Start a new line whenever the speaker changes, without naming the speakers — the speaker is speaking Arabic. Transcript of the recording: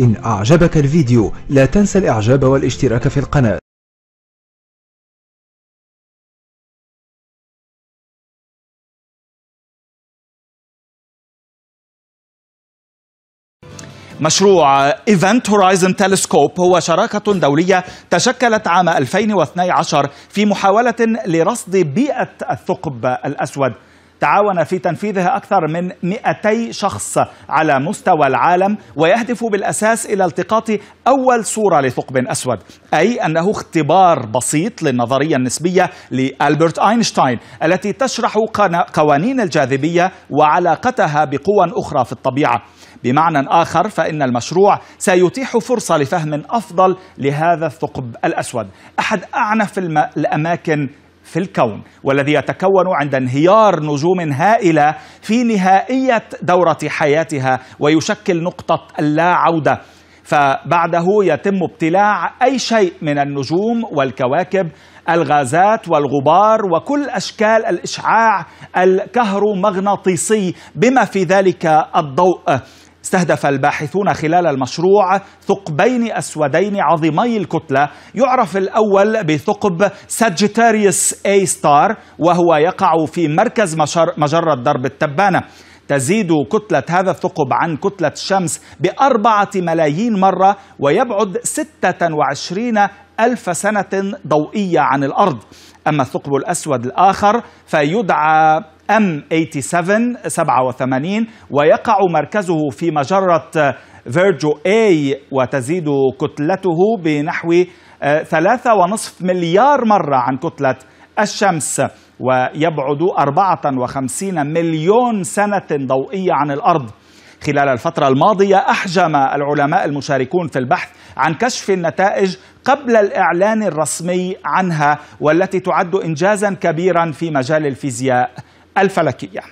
إن أعجبك الفيديو لا تنسى الإعجاب والاشتراك في القناة مشروع ايفنت هورايزن تلسكوب هو شراكة دولية تشكلت عام 2012 في محاولة لرصد بيئة الثقب الأسود تعاون في تنفيذها أكثر من 200 شخص على مستوى العالم ويهدف بالأساس إلى التقاط أول صورة لثقب أسود أي أنه اختبار بسيط للنظرية النسبية لألبرت أينشتاين التي تشرح قوانين الجاذبية وعلاقتها بقوى أخرى في الطبيعة بمعنى آخر فإن المشروع سيتيح فرصة لفهم أفضل لهذا الثقب الأسود أحد أعنف الأماكن في الكون والذي يتكون عند انهيار نجوم هائله في نهائيه دوره حياتها ويشكل نقطه اللا عوده فبعده يتم ابتلاع اي شيء من النجوم والكواكب الغازات والغبار وكل اشكال الاشعاع الكهرومغناطيسي بما في ذلك الضوء استهدف الباحثون خلال المشروع ثقبين أسودين عظيمي الكتلة يعرف الأول بثقب ساجيتاريوس أي ستار وهو يقع في مركز مجرة درب التبانة تزيد كتلة هذا الثقب عن كتلة الشمس بأربعة ملايين مرة ويبعد وعشرين ألف سنة ضوئية عن الأرض أما الثقب الأسود الآخر فيدعى ام 87 87 ويقع مركزه في مجره فيرجو اي وتزيد كتلته بنحو 3.5 آه، مليار مره عن كتله الشمس ويبعد 54 مليون سنه ضوئيه عن الارض خلال الفترة الماضية أحجم العلماء المشاركون في البحث عن كشف النتائج قبل الإعلان الرسمي عنها والتي تعد إنجازا كبيرا في مجال الفيزياء الفلكيه